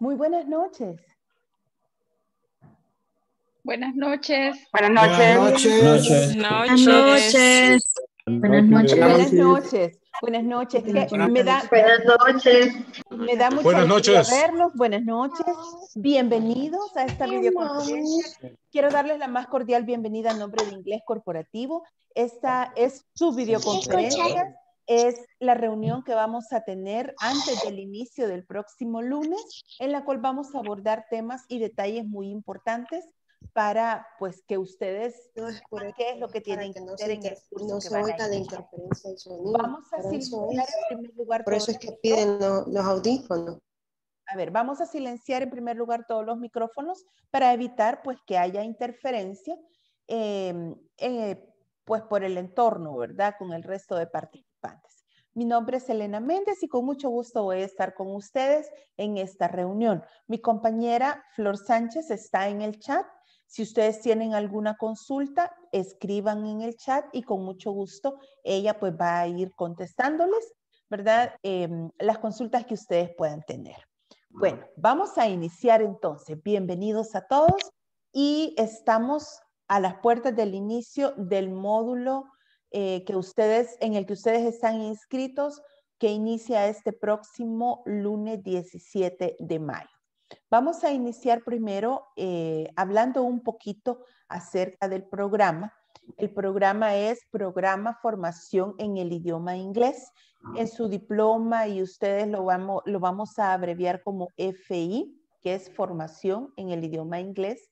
Muy buenas noches. Buenas noches. Buenas noches. Buenas noches. Buenas noches. Buenas noches. Buenas noches. Buenas noches. Me da, Me da mucho buenas verlos. Buenas noches. Bienvenidos a esta videoconferencia. Quiero darles la más cordial bienvenida en nombre de Inglés Corporativo. Esta es su videoconferencia es la reunión que vamos a tener antes del inicio del próximo lunes, en la cual vamos a abordar temas y detalles muy importantes para pues que ustedes no, qué es lo que tienen que, hacer en el curso de interferencia Vamos a silenciar en primer lugar Por eso es que piden los, audífonos. A ver, vamos a silenciar en primer lugar todos los micrófonos para evitar pues que haya interferencia em, eh, pues por el entorno, ¿verdad? Con el resto de partidos. Mi nombre es Elena Méndez y con mucho gusto voy a estar con ustedes en esta reunión. Mi compañera Flor Sánchez está en el chat. Si ustedes tienen alguna consulta, escriban en el chat y con mucho gusto ella pues va a ir contestándoles, ¿verdad? Em, las consultas que ustedes puedan tener. Bueno, vamos a iniciar entonces. Bienvenidos a todos y estamos a las puertas del inicio del módulo eh, que ustedes, en el que ustedes están inscritos, que inicia este próximo lunes 17 de mayo. Vamos a iniciar primero eh, hablando un poquito acerca del programa. El programa es Programa Formación en el Idioma Inglés. En su diploma, y ustedes lo vamos, lo vamos a abreviar como FI, que es Formación en el Idioma Inglés.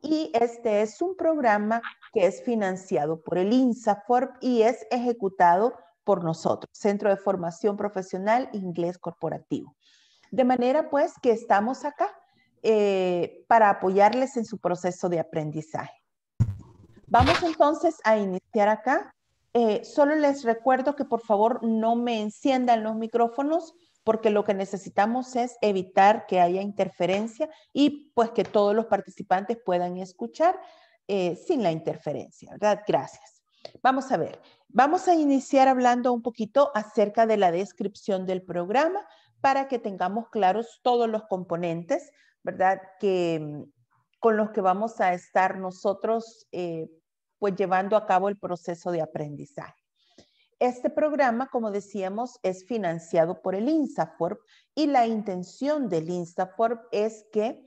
Y este es un programa que es financiado por el INSAFORP y es ejecutado por nosotros, Centro de Formación Profesional Inglés Corporativo. De manera pues que estamos acá eh, para apoyarles en su proceso de aprendizaje. Vamos entonces a iniciar acá. Eh, solo les recuerdo que por favor no me enciendan los micrófonos porque lo que necesitamos es evitar que haya interferencia y pues que todos los participantes puedan escuchar eh, sin la interferencia, ¿verdad? Gracias. Vamos a ver, vamos a iniciar hablando un poquito acerca de la descripción del programa para que tengamos claros todos los componentes, ¿verdad? Que, mm, con los que vamos a estar nosotros eh, pues llevando a cabo el proceso de aprendizaje. Este programa, como decíamos, es financiado por el INSAFORP y la intención del INSAFORP es que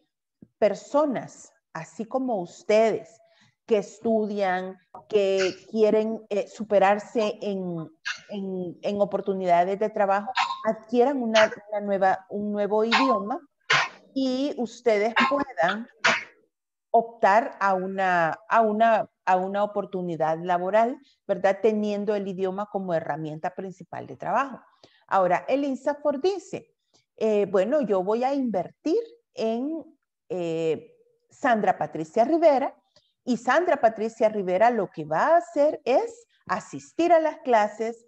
personas, así como ustedes, que estudian, que quieren eh, superarse en, oportunidades de trabajo, adquieran una, nueva, un nuevo idioma y ustedes puedan optar a una, a una a una oportunidad laboral, ¿verdad? Teniendo el idioma como herramienta principal de trabajo. Ahora, el INSAFOR dice, eh, bueno, yo voy a invertir en eh, Sandra Patricia Rivera y Sandra Patricia Rivera lo que va a hacer es asistir a las clases,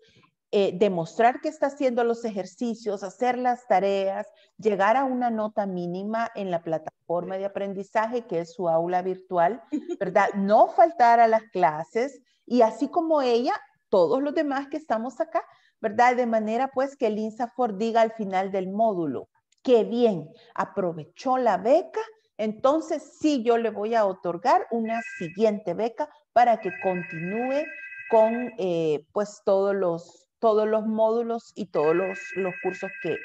eh, demostrar que está haciendo los ejercicios, hacer las tareas, llegar a una nota mínima en la plataforma de aprendizaje que es su aula virtual, ¿verdad? No faltar a las clases y así como ella, todos los demás que estamos acá, ¿verdad? De manera pues que el INSAFOR diga al final del módulo, qué bien, aprovechó la beca, entonces sí yo le voy a otorgar una siguiente beca para que continúe con eh, pues todos los, todos los módulos y todos los, cursos que,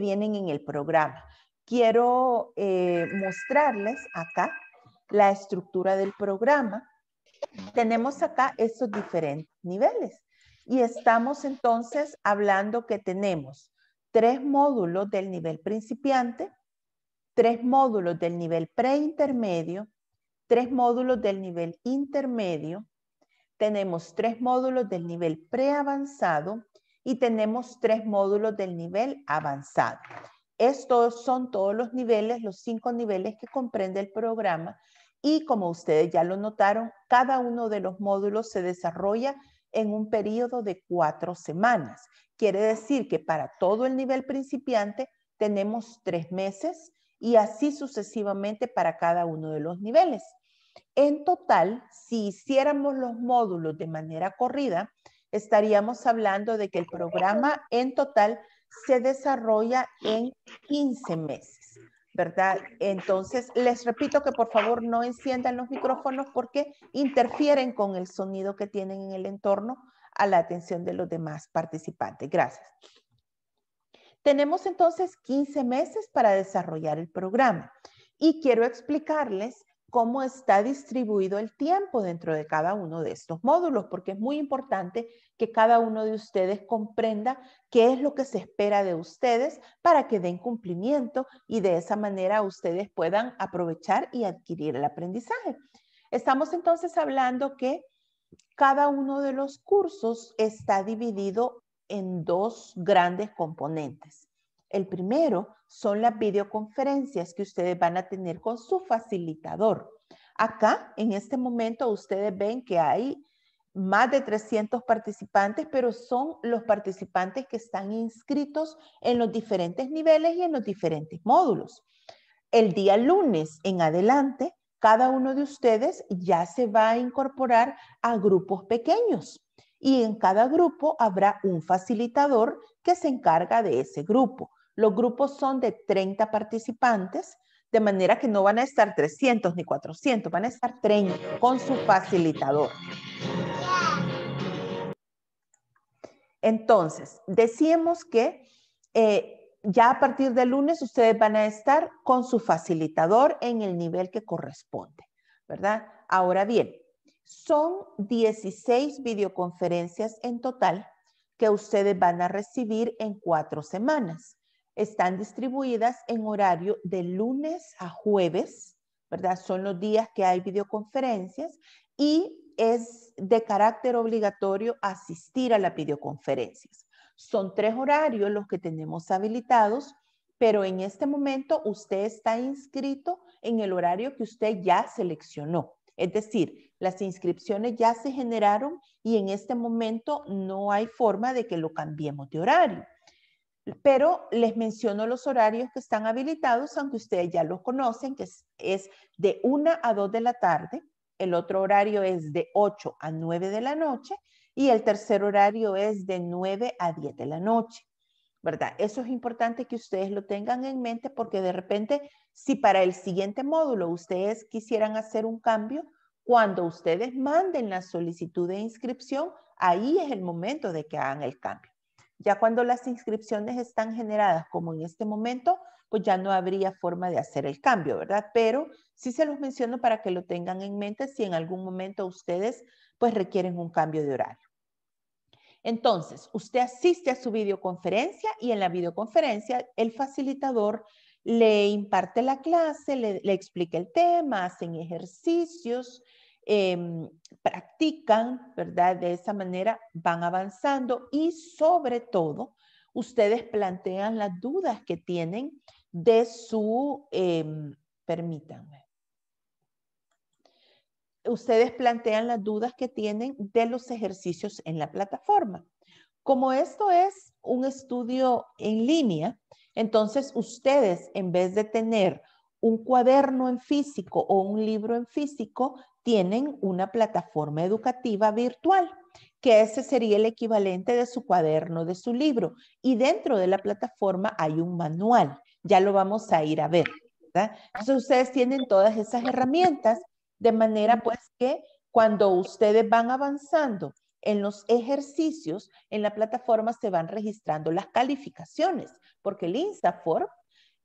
vienen en el programa. Quiero eh, mostrarles acá la estructura del programa. Tenemos acá estos diferentes niveles y estamos entonces hablando que tenemos tres módulos del nivel principiante, tres módulos del nivel preintermedio, tres módulos del nivel intermedio, tenemos tres módulos del nivel preavanzado y tenemos tres módulos del nivel avanzado. Estos son todos los niveles, los cinco niveles que comprende el programa y como ustedes ya lo notaron, cada uno de los módulos se desarrolla en un periodo de cuatro semanas. Quiere decir que para todo el nivel principiante tenemos tres meses y así sucesivamente para cada uno de los niveles. En total, si hiciéramos los módulos de manera corrida, estaríamos hablando de que el programa en total se desarrolla en 15 meses, ¿verdad? Entonces, les repito que por favor no enciendan los micrófonos porque interfieren con el sonido que tienen en el entorno a la atención de los demás participantes. Gracias. Tenemos entonces 15 meses para desarrollar el programa y quiero explicarles cómo está distribuido el tiempo dentro de cada uno de estos módulos, porque es muy importante que cada uno de ustedes comprenda qué es lo que se espera de ustedes para que den cumplimiento y de esa manera ustedes puedan aprovechar y adquirir el aprendizaje. Estamos entonces hablando que cada uno de los cursos está dividido en dos grandes componentes. El primero son las videoconferencias que ustedes van a tener con su facilitador. Acá, en este momento, ustedes ven que hay más de 300 participantes, pero son los participantes que están inscritos en los diferentes niveles y en los diferentes módulos. El día lunes en adelante, cada uno de ustedes ya se va a incorporar a grupos pequeños y en cada grupo habrá un facilitador que se encarga de ese grupo. Los grupos son de 30 participantes, de manera que no van a estar 300 ni 400, van a estar 30 con su facilitador. Entonces, decíamos que eh, ya a partir del lunes ustedes van a estar con su facilitador en el nivel que corresponde, ¿verdad? Ahora bien, son 16 videoconferencias en total que ustedes van a recibir en cuatro semanas están distribuidas en horario de lunes a jueves, ¿verdad? Son los días que hay videoconferencias y es de carácter obligatorio asistir a las videoconferencias. Son tres horarios los que tenemos habilitados, pero en este momento usted está inscrito en el horario que usted ya seleccionó. Es decir, las inscripciones ya se generaron y en este momento no hay forma de que lo cambiemos de horario pero les menciono los horarios que están habilitados, aunque ustedes ya los conocen, que es, de 1 a 2 de la tarde, el otro horario es de 8 a 9 de la noche y el tercer horario es de 9 a 10 de la noche. ¿Verdad? Eso es importante que ustedes lo tengan en mente porque de repente, si para el siguiente módulo ustedes quisieran hacer un cambio, cuando ustedes manden la solicitud de inscripción, ahí es el momento de que hagan el cambio. Ya cuando las inscripciones están generadas, como en este momento, pues ya no habría forma de hacer el cambio, ¿verdad? Pero sí se los menciono para que lo tengan en mente si en algún momento ustedes pues requieren un cambio de horario. Entonces, usted asiste a su videoconferencia y en la videoconferencia el facilitador le imparte la clase, le, le explica el tema, hacen ejercicios, Em, practican, ¿verdad? De esa manera van avanzando y sobre todo ustedes plantean las dudas que tienen de su, eh, permítanme, ustedes plantean las dudas que tienen de los ejercicios en la plataforma. Como esto es un estudio en línea, entonces ustedes en vez de tener un cuaderno en físico o un libro en físico, tienen una plataforma educativa virtual, que ese sería el equivalente de su cuaderno, de su libro. Y dentro de la plataforma hay un manual, ya lo vamos a ir a ver. Entonces ustedes tienen todas esas herramientas, de manera pues que cuando ustedes van avanzando en los ejercicios, en la plataforma se van registrando las calificaciones, porque el InstaFORM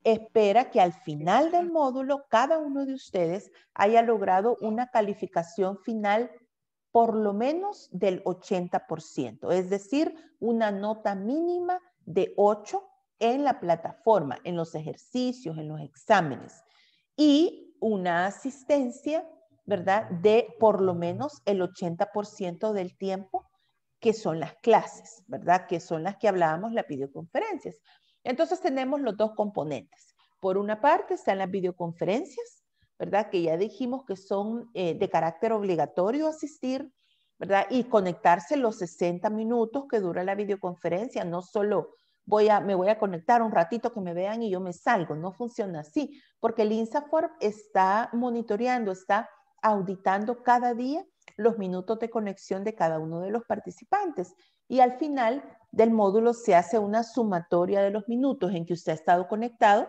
espera que al final del módulo cada uno de ustedes haya logrado una calificación final por lo menos del 80%, es decir, una nota mínima de 8 en la plataforma, en los ejercicios, en los exámenes y una asistencia, ¿verdad? De por lo menos el 80% del tiempo que son las clases, ¿verdad? Que son las que hablábamos, las videoconferencias. Entonces tenemos los dos componentes. Por una parte están las videoconferencias, ¿verdad? Que ya dijimos que son eh, de carácter obligatorio asistir, ¿verdad? Y conectarse los 60 minutos que dura la videoconferencia, no solo voy a, me voy a conectar un ratito que me vean y yo me salgo, no funciona así, porque el Insaforp está monitoreando, está auditando cada día los minutos de conexión de cada uno de los participantes. Y al final del módulo se hace una sumatoria de los minutos en que usted ha estado conectado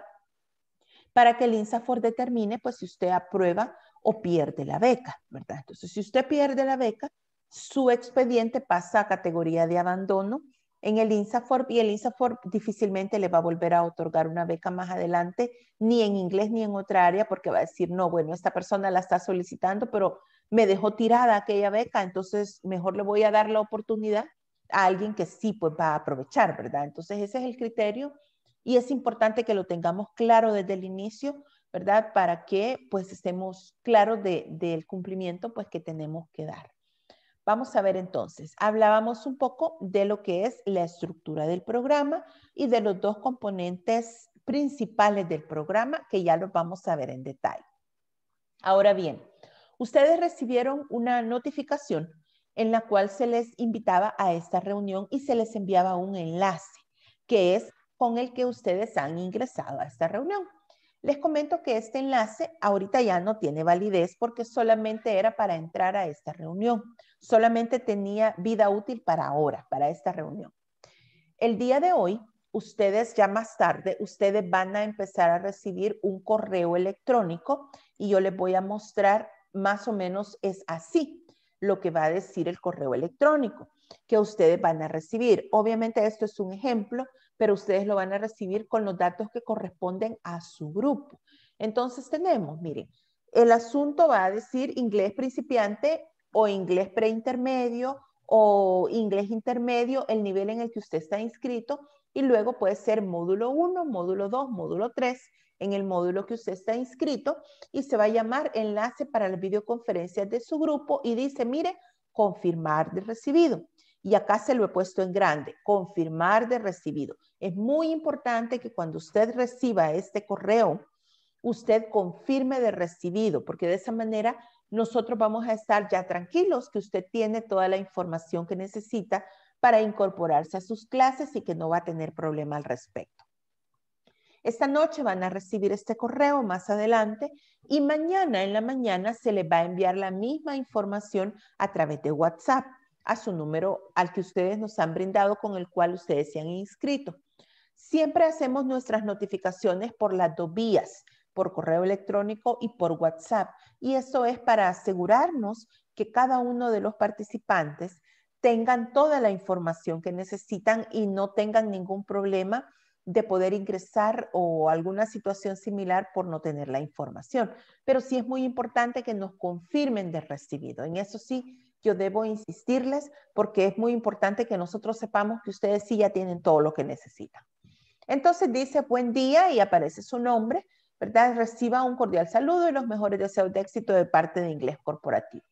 para que el INSAFOR determine pues, si usted aprueba o pierde la beca, ¿verdad? Entonces, si usted pierde la beca, su expediente pasa a categoría de abandono en el INSAFOR y el INSAFOR difícilmente le va a volver a otorgar una beca más adelante, ni en inglés ni en otra área, porque va a decir, no, bueno, esta persona la está solicitando, pero me dejó tirada aquella beca, entonces mejor le voy a dar la oportunidad a alguien que sí pues va a aprovechar, ¿verdad? Entonces ese es el criterio y es importante que lo tengamos claro desde el inicio, ¿verdad? Para que pues estemos claros del cumplimiento pues que tenemos que dar. Vamos a ver entonces, hablábamos un poco de lo que es la estructura del programa y de los dos componentes principales del programa que ya los vamos a ver en detalle. Ahora bien, Ustedes recibieron una notificación en la cual se les invitaba a esta reunión y se les enviaba un enlace, que es con el que ustedes han ingresado a esta reunión. Les comento que este enlace ahorita ya no tiene validez porque solamente era para entrar a esta reunión. Solamente tenía vida útil para ahora, para esta reunión. El día de hoy, ustedes ya más tarde, ustedes van a empezar a recibir un correo electrónico y yo les voy a mostrar más o menos es así lo que va a decir el correo electrónico que ustedes van a recibir. Obviamente esto es un ejemplo, pero ustedes lo van a recibir con los datos que corresponden a su grupo. Entonces tenemos, miren, el asunto va a decir inglés principiante o inglés preintermedio o inglés intermedio, el nivel en el que usted está inscrito, y luego puede ser módulo 1, módulo 2, módulo 3, en el módulo que usted está inscrito y se va a llamar enlace para las videoconferencia de su grupo y dice, mire, confirmar de recibido. Y acá se lo he puesto en grande, confirmar de recibido. Es muy importante que cuando usted reciba este correo, usted confirme de recibido, porque de esa manera nosotros vamos a estar ya tranquilos que usted tiene toda la información que necesita para incorporarse a sus clases y que no va a tener problema al respecto. Esta noche van a recibir este correo más adelante y mañana en la mañana se le va a enviar la misma información a través de WhatsApp a su número al que ustedes nos han brindado con el cual ustedes se han inscrito. Siempre hacemos nuestras notificaciones por las dos vías, por correo electrónico y por WhatsApp. Y eso es para asegurarnos que cada uno de los participantes tengan toda la información que necesitan y no tengan ningún problema de poder ingresar o alguna situación similar por no tener la información. Pero sí es muy importante que nos confirmen de recibido. En eso sí, yo debo insistirles porque es muy importante que nosotros sepamos que ustedes sí ya tienen todo lo que necesitan. Entonces dice buen día y aparece su nombre, ¿verdad? Reciba un cordial saludo y los mejores deseos de éxito de parte de Inglés Corporativo.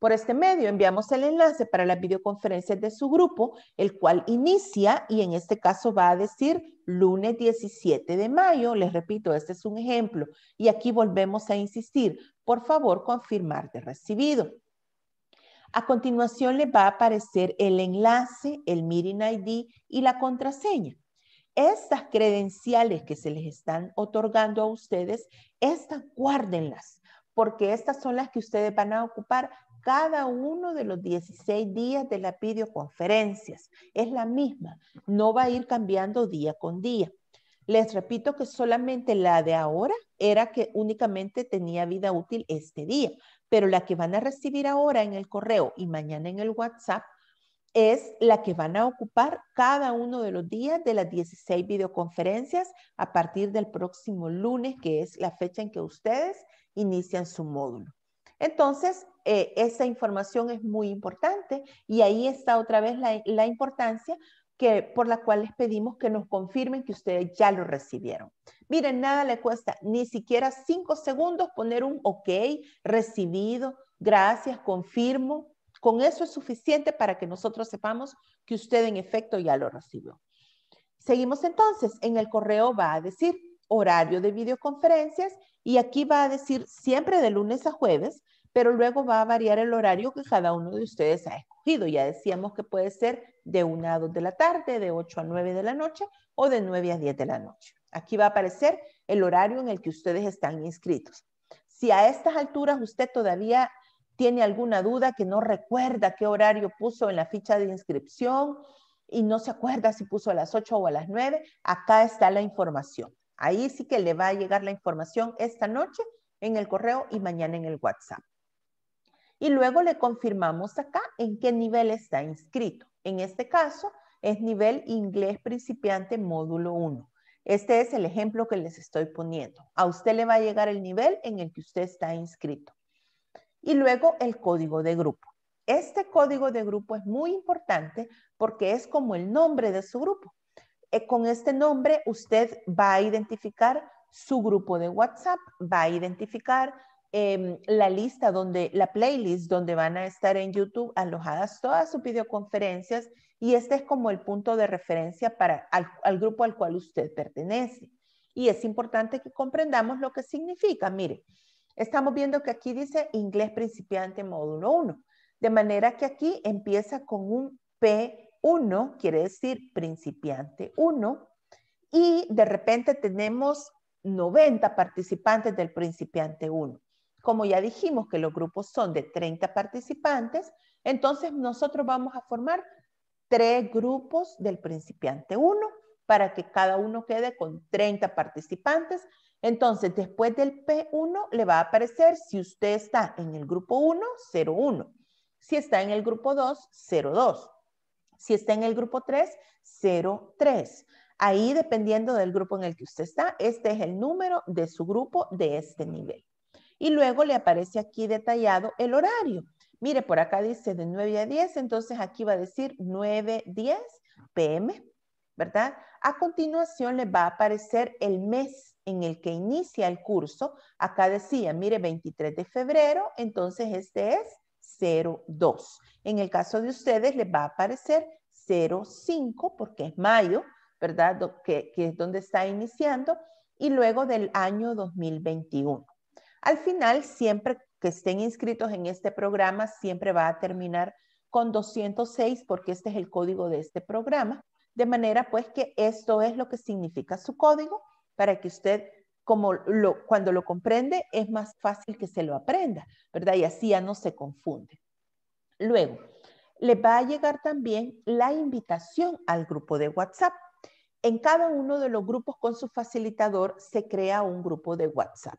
Por este medio enviamos el enlace para las videoconferencias de su grupo, el cual inicia y en este caso va a decir lunes 17 de mayo. Les repito, este es un ejemplo y aquí volvemos a insistir. Por favor, confirmar de recibido. A continuación les va a aparecer el enlace, el Meeting ID y la contraseña. Estas credenciales que se les están otorgando a ustedes, estas guárdenlas, porque estas son las que ustedes van a ocupar cada uno de los 16 días de las videoconferencias. Es la misma, no va a ir cambiando día con día. Les repito que solamente la de ahora era que únicamente tenía vida útil este día, pero la que van a recibir ahora en el correo y mañana en el WhatsApp es la que van a ocupar cada uno de los días de las 16 videoconferencias a partir del próximo lunes, que es la fecha en que ustedes inician su módulo. Entonces, eh, esa información es muy importante y ahí está otra vez la, importancia que, por la cual les pedimos que nos confirmen que ustedes ya lo recibieron. Miren, nada le cuesta, ni siquiera cinco segundos poner un ok, recibido, gracias, confirmo. Con eso es suficiente para que nosotros sepamos que usted en efecto ya lo recibió. Seguimos entonces, en el correo va a decir, horario de videoconferencias y aquí va a decir siempre de lunes a jueves, pero luego va a variar el horario que cada uno de ustedes ha escogido. Ya decíamos que puede ser de 1 a 2 de la tarde, de 8 a 9 de la noche o de 9 a 10 de la noche. Aquí va a aparecer el horario en el que ustedes están inscritos. Si a estas alturas usted todavía tiene alguna duda que no recuerda qué horario puso en la ficha de inscripción y no se acuerda si puso a las 8 o a las 9, acá está la información. Ahí sí que le va a llegar la información esta noche en el correo y mañana en el WhatsApp. Y luego le confirmamos acá en qué nivel está inscrito. En este caso es nivel inglés principiante módulo 1. Este es el ejemplo que les estoy poniendo. A usted le va a llegar el nivel en el que usted está inscrito. Y luego el código de grupo. Este código de grupo es muy importante porque es como el nombre de su grupo. Eh, con este nombre usted va a identificar su grupo de WhatsApp, va a identificar em, la lista donde, la playlist donde van a estar en YouTube alojadas todas sus videoconferencias y este es como el punto de referencia para al, grupo al cual usted pertenece. Y es importante que comprendamos lo que significa. Mire, estamos viendo que aquí dice inglés principiante módulo 1, de manera que aquí empieza con un P 1 quiere decir principiante 1, y de repente tenemos 90 participantes del principiante 1. Como ya dijimos que los grupos son de 30 participantes, entonces nosotros vamos a formar tres grupos del principiante 1 para que cada uno quede con 30 participantes. Entonces, después del P1 le va a aparecer si usted está en el grupo 1, 01. Si está en el grupo 2, 02. Si está en el grupo 3, 03. Ahí, dependiendo del grupo en el que usted está, este es el número de su grupo de este nivel. Y luego le aparece aquí detallado el horario. Mire, por acá dice de 9 a 10, entonces aquí va a decir 9, 10 pm, ¿verdad? A continuación le va a aparecer el mes en el que inicia el curso. Acá decía, mire, 23 de febrero, entonces este es 02. En el caso de ustedes les va a aparecer 05 porque es mayo, ¿verdad? Que, es donde está iniciando y luego del año 2021. Al final, siempre que estén inscritos en este programa, siempre va a terminar con 206 porque este es el código de este programa. De manera pues que esto es lo que significa su código para que usted como cuando lo comprende es más fácil que se lo aprenda, ¿verdad? Y así ya no se confunde. Luego, le va a llegar también la invitación al grupo de WhatsApp. En cada uno de los grupos con su facilitador se crea un grupo de WhatsApp.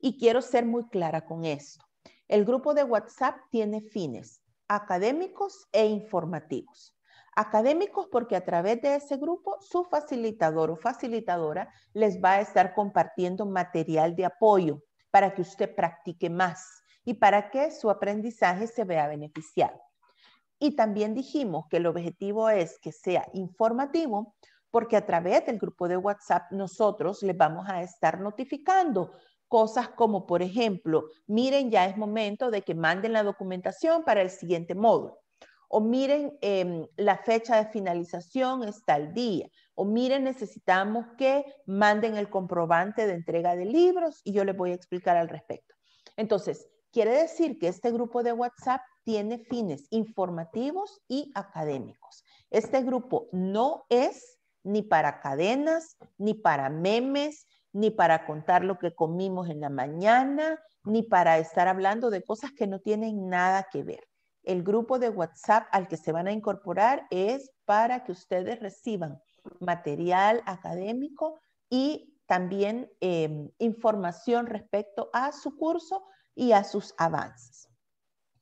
Y quiero ser muy clara con esto. El grupo de WhatsApp tiene fines académicos e informativos académicos porque a través de ese grupo su facilitador o facilitadora les va a estar compartiendo material de apoyo para que usted practique más y para que su aprendizaje se vea beneficiado. Y también dijimos que el objetivo es que sea informativo porque a través del grupo de WhatsApp nosotros les vamos a estar notificando cosas como, por ejemplo, miren, ya es momento de que manden la documentación para el siguiente módulo o miren, em, la fecha de finalización está al día, o miren, necesitamos que manden el comprobante de entrega de libros y yo les voy a explicar al respecto. Entonces, quiere decir que este grupo de WhatsApp tiene fines informativos y académicos. Este grupo no es ni para cadenas, ni para memes, ni para contar lo que comimos en la mañana, ni para estar hablando de cosas que no tienen nada que ver. El grupo de WhatsApp al que se van a incorporar es para que ustedes reciban material académico y también em, información respecto a su curso y a sus avances.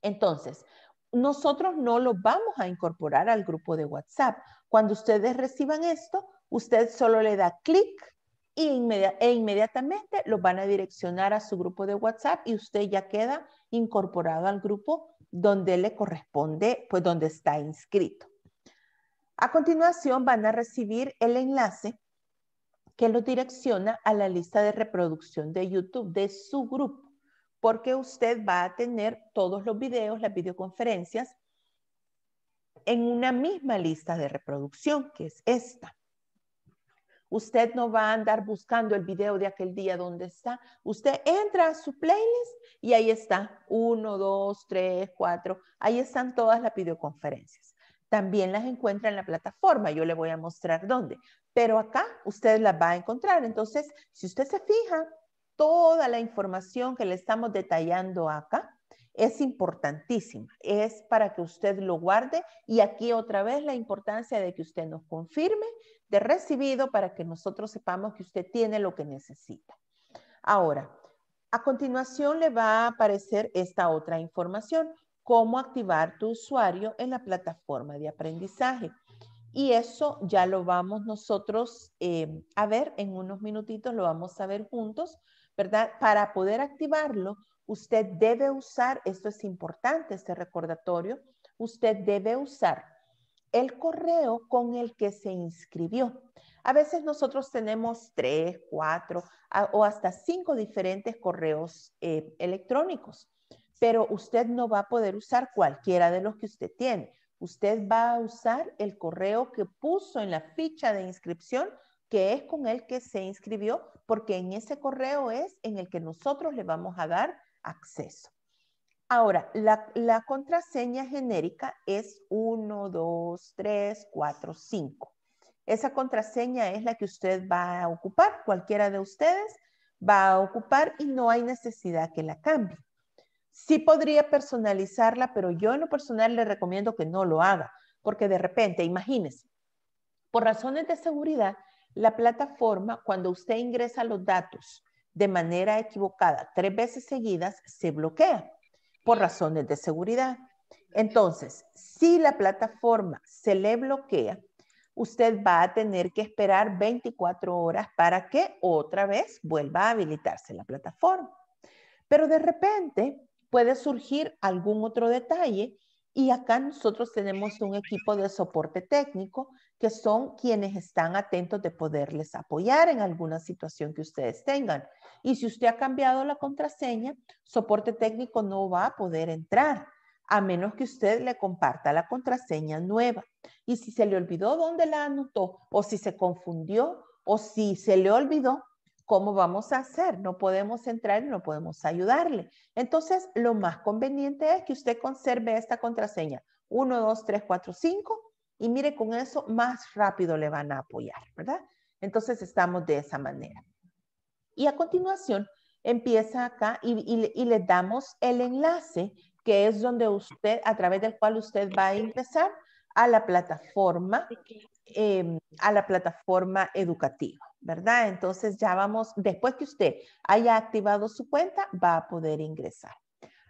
Entonces, nosotros no lo vamos a incorporar al grupo de WhatsApp. Cuando ustedes reciban esto, usted solo le da clic e, e inmediatamente lo van a direccionar a su grupo de WhatsApp y usted ya queda incorporado al grupo donde le corresponde, pues donde está inscrito. A continuación van a recibir el enlace que los direcciona a la lista de reproducción de YouTube de su grupo, porque usted va a tener todos los videos, las videoconferencias, en una misma lista de reproducción, que es esta. Usted no va a andar buscando el video de aquel día donde está. Usted entra a su playlist y ahí está. Uno, dos, tres, cuatro. Ahí están todas las videoconferencias. También las encuentra en la plataforma. Yo le voy a mostrar dónde. Pero acá usted las va a encontrar. Entonces, si usted se fija, toda la información que le estamos detallando acá es importantísima, es para que usted lo guarde y aquí otra vez la importancia de que usted nos confirme de recibido para que nosotros sepamos que usted tiene lo que necesita. Ahora, a continuación le va a aparecer esta otra información, cómo activar tu usuario en la plataforma de aprendizaje. Y eso ya lo vamos nosotros eh, a ver en unos minutitos, lo vamos a ver juntos, ¿verdad? Para poder activarlo, Usted debe usar, esto es importante, este recordatorio, usted debe usar el correo con el que se inscribió. A veces nosotros tenemos tres, cuatro o hasta cinco diferentes correos eh, electrónicos, pero usted no va a poder usar cualquiera de los que usted tiene. Usted va a usar el correo que puso en la ficha de inscripción, que es con el que se inscribió, porque en ese correo es en el que nosotros le vamos a dar acceso. Ahora, la, contraseña genérica es 1, 2, 3, 4, 5. Esa contraseña es la que usted va a ocupar, cualquiera de ustedes va a ocupar y no hay necesidad que la cambie. Sí podría personalizarla, pero yo en lo personal le recomiendo que no lo haga, porque de repente, imagínese, por razones de seguridad, la plataforma, cuando usted ingresa los datos de manera equivocada tres veces seguidas, se bloquea por razones de seguridad. Entonces, si la plataforma se le bloquea, usted va a tener que esperar 24 horas para que otra vez vuelva a habilitarse la plataforma. Pero de repente puede surgir algún otro detalle y acá nosotros tenemos un equipo de soporte técnico que son quienes están atentos de poderles apoyar en alguna situación que ustedes tengan. Y si usted ha cambiado la contraseña, soporte técnico no va a poder entrar a menos que usted le comparta la contraseña nueva. Y si se le olvidó dónde la anotó, o si se confundió, o si se le olvidó, ¿cómo vamos a hacer? No podemos entrar y no podemos ayudarle. Entonces, lo más conveniente es que usted conserve esta contraseña 1, 2, 3, 4, 5 y mire, con eso más rápido le van a apoyar, ¿verdad? Entonces estamos de esa manera. Y a continuación empieza acá y, le damos el enlace que es donde usted, a través del cual usted va a ingresar a la plataforma, em, a la plataforma educativa, ¿verdad? Entonces ya vamos, después que usted haya activado su cuenta, va a poder ingresar.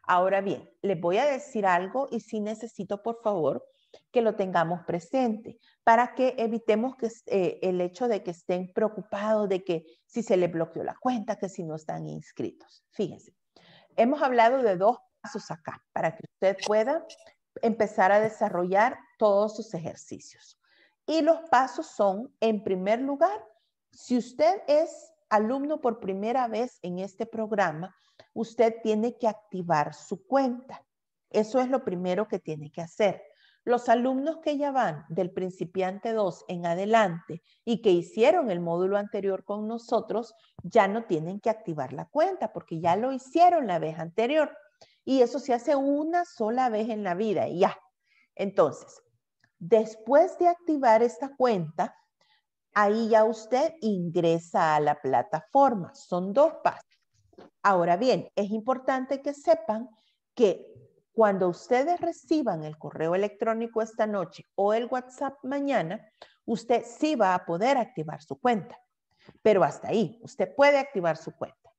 Ahora bien, les voy a decir algo y si necesito, por favor, que lo tengamos presente para que evitemos que eh, el hecho de que estén preocupados de que si se les bloqueó la cuenta, que si no están inscritos. Fíjense, hemos hablado de dos pasos acá para que usted pueda empezar a desarrollar todos sus ejercicios. Y los pasos son, en primer lugar, si usted es alumno por primera vez en este programa, usted tiene que activar su cuenta. Eso es lo primero que tiene que hacer. Los alumnos que ya van del principiante 2 en adelante y que hicieron el módulo anterior con nosotros, ya no tienen que activar la cuenta porque ya lo hicieron la vez anterior. Y eso se hace una sola vez en la vida y ya. Entonces, después de activar esta cuenta, ahí ya usted ingresa a la plataforma. Son dos pasos. Ahora bien, es importante que sepan que cuando ustedes reciban el correo electrónico esta noche o el WhatsApp mañana, usted sí va a poder activar su cuenta. Pero hasta ahí, usted puede activar su cuenta.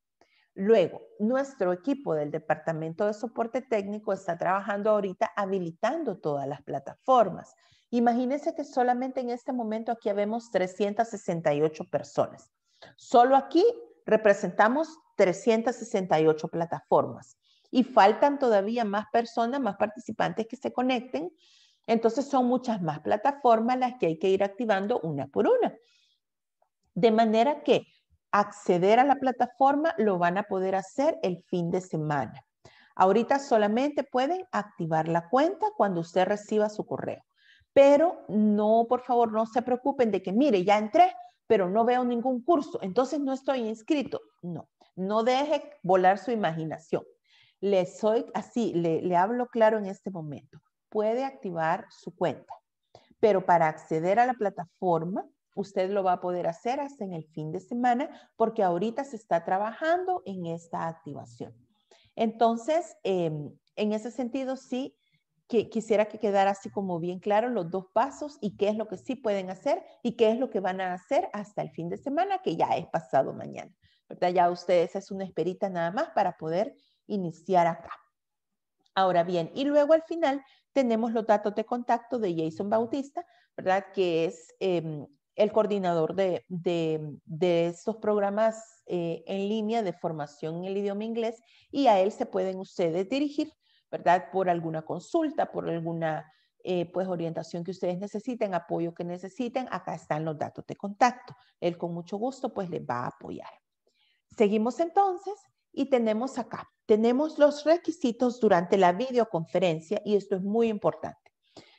Luego, nuestro equipo del Departamento de Soporte Técnico está trabajando ahorita habilitando todas las plataformas. Imagínense que solamente en este momento aquí vemos 368 personas. Solo aquí representamos 368 plataformas y faltan todavía más personas, más participantes que se conecten. Entonces son muchas más plataformas las que hay que ir activando una por una. De manera que acceder a la plataforma lo van a poder hacer el fin de semana. Ahorita solamente pueden activar la cuenta cuando usted reciba su correo. Pero no, por favor, no se preocupen de que, mire, ya entré, pero no veo ningún curso, entonces no estoy inscrito. No, no deje volar su imaginación le soy así, le, hablo claro en este momento, puede activar su cuenta, pero para acceder a la plataforma, usted lo va a poder hacer hasta en el fin de semana porque ahorita se está trabajando en esta activación. Entonces, em, en ese sentido, sí, que quisiera que quedara así como bien claro los dos pasos y qué es lo que sí pueden hacer y qué es lo que van a hacer hasta el fin de semana, que ya es pasado mañana. ¿verdad? Ya ustedes es una esperita nada más para poder iniciar acá. Ahora bien, y luego al final tenemos los datos de contacto de Jason Bautista, ¿verdad? Que es em, el coordinador de, estos programas eh, en línea de formación en el idioma inglés y a él se pueden ustedes dirigir, ¿verdad? Por alguna consulta, por alguna eh, pues orientación que ustedes necesiten, apoyo que necesiten, acá están los datos de contacto. Él con mucho gusto pues les va a apoyar. Seguimos entonces y tenemos acá, tenemos los requisitos durante la videoconferencia y esto es muy importante.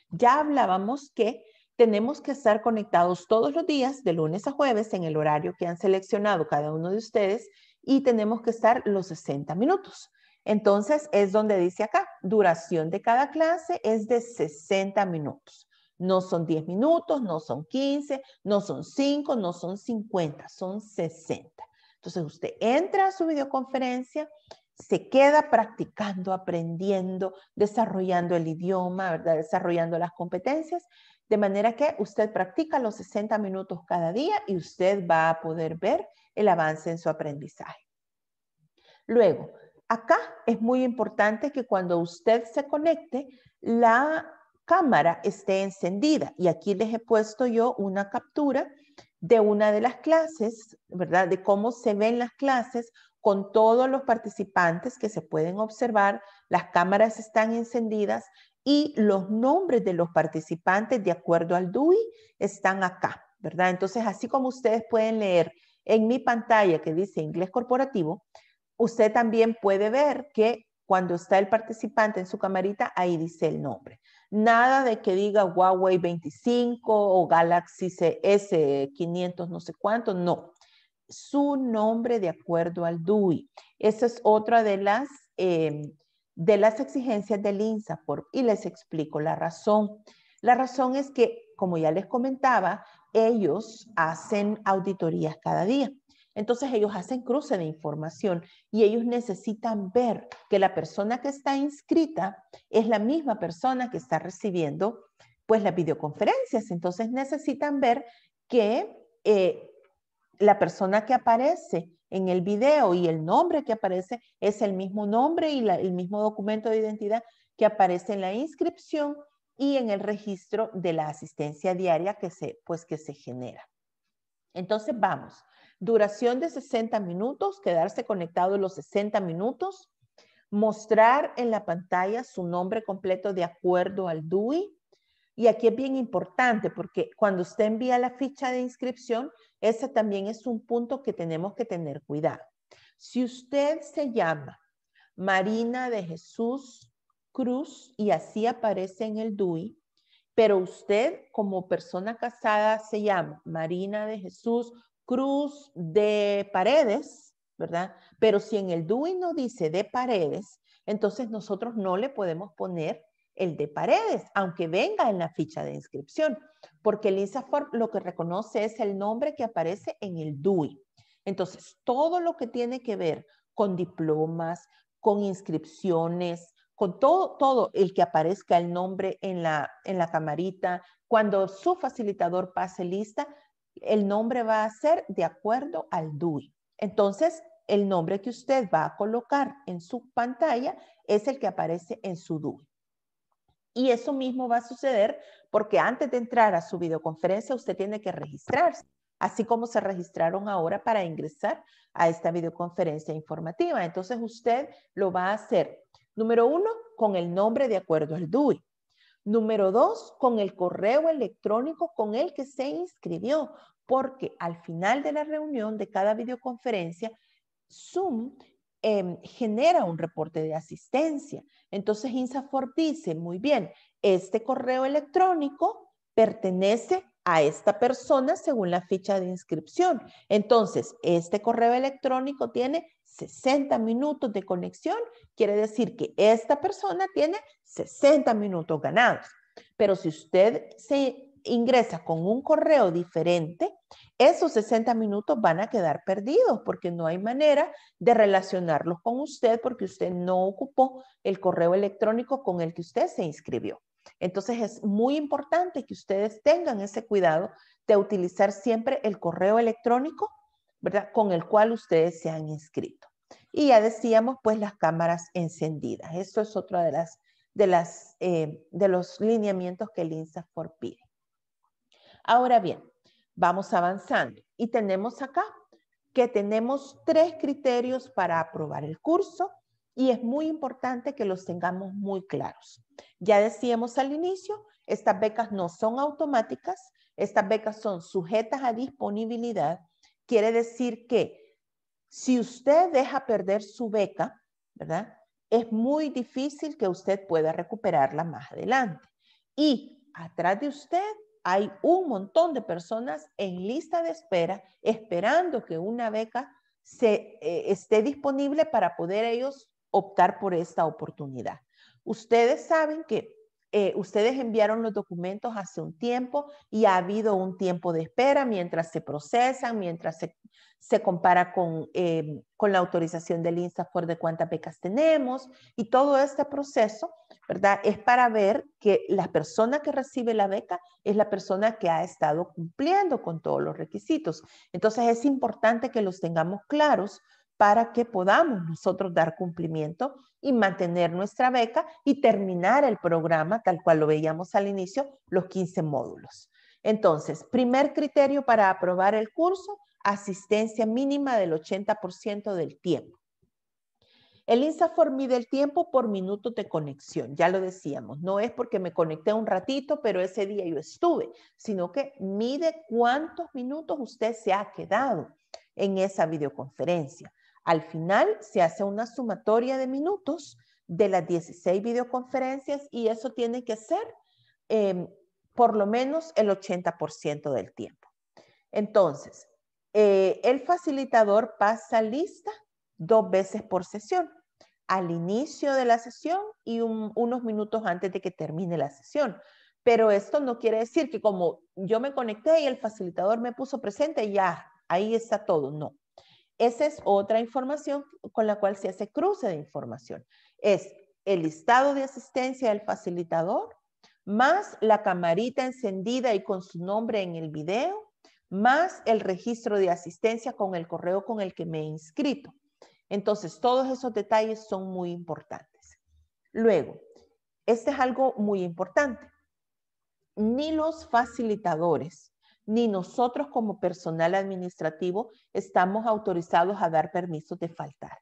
Ya hablábamos que tenemos que estar conectados todos los días, de lunes a jueves, en el horario que han seleccionado cada uno de ustedes y tenemos que estar los 60 minutos. Entonces, es donde dice acá, duración de cada clase es de 60 minutos. No son 10 minutos, no son 15, no son 5, no son 50, son 60. Entonces usted entra a su videoconferencia, se queda practicando, aprendiendo, desarrollando el idioma, ¿verdad? desarrollando las competencias, de manera que usted practica los 60 minutos cada día y usted va a poder ver el avance en su aprendizaje. Luego, acá es muy importante que cuando usted se conecte, la cámara esté encendida y aquí les he puesto yo una captura de una de las clases, ¿verdad? De cómo se ven las clases con todos los participantes que se pueden observar, las cámaras están encendidas y los nombres de los participantes de acuerdo al DUI están acá, ¿verdad? Entonces, así como ustedes pueden leer en mi pantalla que dice inglés corporativo, usted también puede ver que cuando está el participante en su camarita, ahí dice el nombre. Nada de que diga Huawei 25 o Galaxy S500, no sé cuánto, no. Su nombre de acuerdo al DUI. Esa es otra de las, em, de las exigencias del INSA y les explico la razón. La razón es que, como ya les comentaba, ellos hacen auditorías cada día. Entonces ellos hacen cruce de información y ellos necesitan ver que la persona que está inscrita es la misma persona que está recibiendo pues las videoconferencias. Entonces necesitan ver que eh, la persona que aparece en el video y el nombre que aparece es el mismo nombre y el mismo documento de identidad que aparece en la inscripción y en el registro de la asistencia diaria que se, pues, que se genera. Entonces, vamos, Duración de 60 minutos, quedarse conectado los 60 minutos. Mostrar en la pantalla su nombre completo de acuerdo al DUI. Y aquí es bien importante porque cuando usted envía la ficha de inscripción, ese también es un punto que tenemos que tener cuidado. Si usted se llama Marina de Jesús Cruz y así aparece en el DUI, pero usted como persona casada se llama Marina de Jesús cruz de paredes, ¿verdad? Pero si en el Dui no dice de paredes, entonces nosotros no le podemos poner el de paredes, aunque venga en la ficha de inscripción, porque el ISAFOR lo que reconoce es el nombre que aparece en el DUI. Entonces, todo lo que tiene que ver con diplomas, con inscripciones, con todo, todo el que aparezca el nombre en la, en la camarita, cuando su facilitador pase lista, el nombre va a ser de acuerdo al DUI. Entonces, el nombre que usted va a colocar en su pantalla es el que aparece en su DUI. Y eso mismo va a suceder porque antes de entrar a su videoconferencia usted tiene que registrarse, así como se registraron ahora para ingresar a esta videoconferencia informativa. Entonces usted lo va a hacer, número uno, con el nombre de acuerdo al DUI. Número dos, con el correo electrónico con el que se inscribió, porque al final de la reunión de cada videoconferencia, Zoom em, genera un reporte de asistencia. Entonces, INSAFOR dice, muy bien, este correo electrónico pertenece a esta persona según la ficha de inscripción. Entonces, este correo electrónico tiene 60 minutos de conexión, quiere decir que esta persona tiene 60 minutos ganados. Pero si usted se ingresa con un correo diferente, esos 60 minutos van a quedar perdidos porque no hay manera de relacionarlos con usted porque usted no ocupó el correo electrónico con el que usted se inscribió. Entonces es muy importante que ustedes tengan ese cuidado de utilizar siempre el correo electrónico, Con el cual ustedes se han inscrito. Y ya decíamos, pues las cámaras encendidas. Esto es otro de las, de eh, de los lineamientos que el INSAFOR pide. Ahora bien, vamos avanzando y tenemos acá que tenemos tres criterios para aprobar el curso, y es muy importante que los tengamos muy claros. Ya decíamos al inicio, estas becas no son automáticas, estas becas son sujetas a disponibilidad. Quiere decir que si usted deja perder su beca, ¿verdad? Es muy difícil que usted pueda recuperarla más adelante. Y atrás de usted hay un montón de personas en lista de espera esperando que una beca se, eh, esté disponible para poder ellos optar por esta oportunidad. Ustedes saben que eh, ustedes enviaron los documentos hace un tiempo y ha habido un tiempo de espera mientras se procesan, mientras se, se compara con, em, con, la autorización del INSAFOR de cuántas becas tenemos y todo este proceso, ¿verdad? Es para ver que la persona que recibe la beca es la persona que ha estado cumpliendo con todos los requisitos. Entonces es importante que los tengamos claros para que podamos nosotros dar cumplimiento y mantener nuestra beca y terminar el programa tal cual lo veíamos al inicio, los 15 módulos. Entonces, primer criterio para aprobar el curso, asistencia mínima del 80% del tiempo. El INSAFOR mide el tiempo por minutos de conexión, ya lo decíamos, no es porque me conecté un ratito, pero ese día yo estuve, sino que mide cuántos minutos usted se ha quedado en esa videoconferencia. Al final se hace una sumatoria de minutos de las 16 videoconferencias y eso tiene que ser em, por lo menos el 80% del tiempo. Entonces, eh, el facilitador pasa lista dos veces por sesión, al inicio de la sesión y unos minutos antes de que termine la sesión. Pero esto no quiere decir que como yo me conecté y el facilitador me puso presente, ya, ahí está todo. No. Esa es otra información con la cual se hace cruce de información. Es el listado de asistencia del facilitador, más la camarita encendida y con su nombre en el video, más el registro de asistencia con el correo con el que me he inscrito. Entonces, todos esos detalles son muy importantes. Luego, este es algo muy importante. Ni los facilitadores ni nosotros como personal administrativo estamos autorizados a dar permisos de faltar.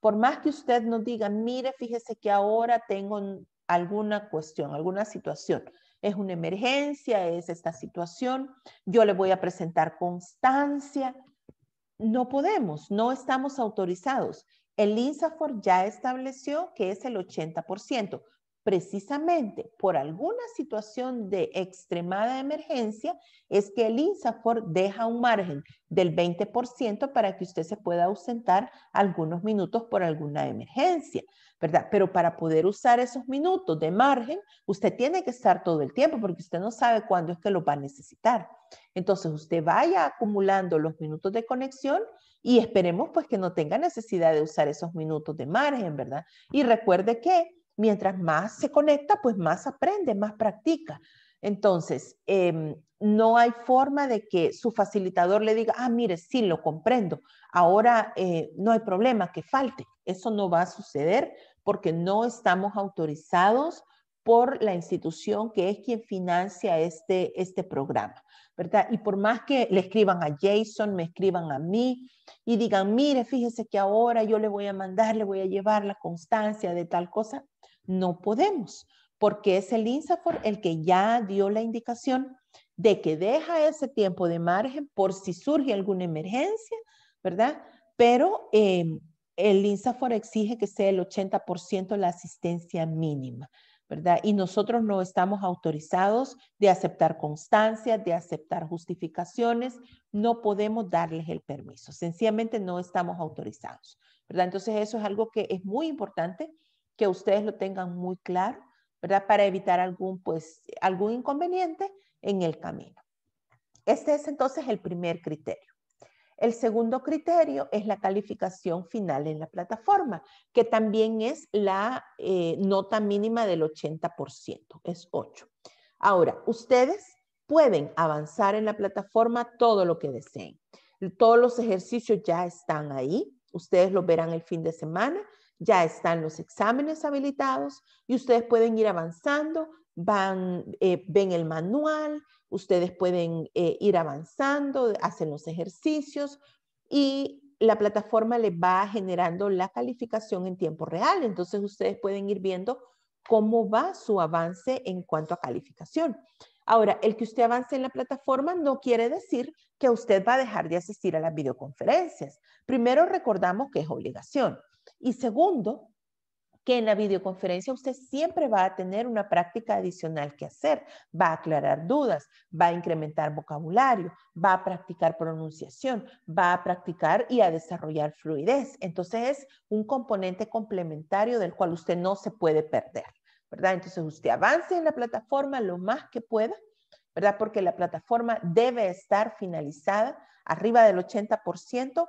Por más que usted nos diga, mire, fíjese que ahora tengo alguna cuestión, alguna situación, es una emergencia, es esta situación, yo le voy a presentar constancia. No podemos, no estamos autorizados. El INSAFOR ya estableció que es el 80%, precisamente por alguna situación de extremada emergencia, es que el INSAFOR deja un margen del 20% para que usted se pueda ausentar algunos minutos por alguna emergencia, ¿verdad? Pero para poder usar esos minutos de margen, usted tiene que estar todo el tiempo porque usted no sabe cuándo es que lo va a necesitar. Entonces, usted vaya acumulando los minutos de conexión y esperemos pues que no tenga necesidad de usar esos minutos de margen, ¿verdad? Y recuerde que mientras más se conecta, pues más aprende, más practica. Entonces, em, no hay forma de que su facilitador le diga, ah, mire, sí, lo comprendo, ahora eh, no hay problema, que falte. Eso no va a suceder porque no estamos autorizados por la institución que es quien financia este, este programa, ¿verdad? Y por más que le escriban a Jason, me escriban a mí y digan, mire, fíjese que ahora yo le voy a mandar, le voy a llevar la constancia de tal cosa, no podemos, porque es el INSAFOR el que ya dio la indicación de que deja ese tiempo de margen por si surge alguna emergencia, ¿verdad? Pero em, el INSAFOR exige que sea el 80% la asistencia mínima, ¿verdad? Y nosotros no estamos autorizados de aceptar constancias, de aceptar justificaciones, no podemos darles el permiso, sencillamente no estamos autorizados, ¿verdad? Entonces eso es algo que es muy importante que ustedes lo tengan muy claro, ¿verdad? Para evitar pues, algún, inconveniente en el camino. Este es entonces el primer criterio. El segundo criterio es la calificación final en la plataforma, que también es la eh, nota mínima del 80%, es 8. Ahora, ustedes pueden avanzar en la plataforma todo lo que deseen. Todos los ejercicios ya están ahí, ustedes los verán el fin de semana ya están los exámenes habilitados y ustedes pueden ir avanzando, van, eh, ven el manual, ustedes pueden eh, ir avanzando, hacen los ejercicios y la plataforma le va generando la calificación en tiempo real. Entonces ustedes pueden ir viendo cómo va su avance en cuanto a calificación. Ahora, el que usted avance en la plataforma no quiere decir que usted va a dejar de asistir a las videoconferencias. Primero recordamos que es obligación. Y segundo, que en la videoconferencia usted siempre va a tener una práctica adicional que hacer, va a aclarar dudas, va a incrementar vocabulario, va a practicar pronunciación, va a practicar y a desarrollar fluidez. Entonces es un componente complementario del cual usted no se puede perder, ¿verdad? Entonces usted avance en la plataforma lo más que pueda, ¿verdad? Porque la plataforma debe estar finalizada arriba del 80%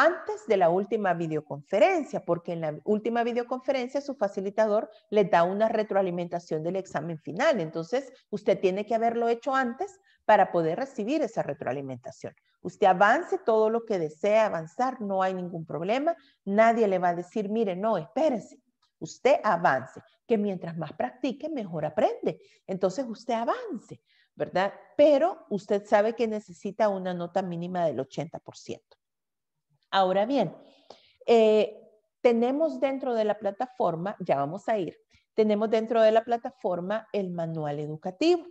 antes de la última videoconferencia, porque en la última videoconferencia su facilitador le da una retroalimentación del examen final. Entonces, usted tiene que haberlo hecho antes para poder recibir esa retroalimentación. Usted avance todo lo que desea avanzar, no hay ningún problema. Nadie le va a decir, mire, no, espérese. Usted avance, que mientras más practique, mejor aprende. Entonces, usted avance, ¿verdad? Pero usted sabe que necesita una nota mínima del 80%. Ahora bien, eh, tenemos dentro de la plataforma, ya vamos a ir, tenemos dentro de la plataforma el manual educativo.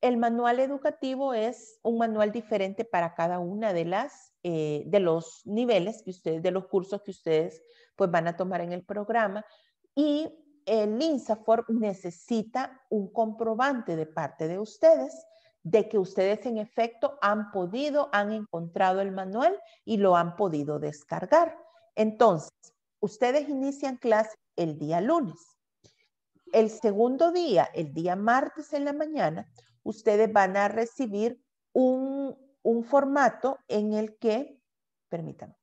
El manual educativo es un manual diferente para cada una de las eh, de los niveles que ustedes, de los cursos que ustedes pues van a tomar en el programa y el INSAFOR necesita un comprobante de parte de ustedes de que ustedes en efecto han podido, han encontrado el manual y lo han podido descargar. Entonces, ustedes inician clase el día lunes. El segundo día, el día martes en la mañana, ustedes van a recibir un, formato en el que, permítanme,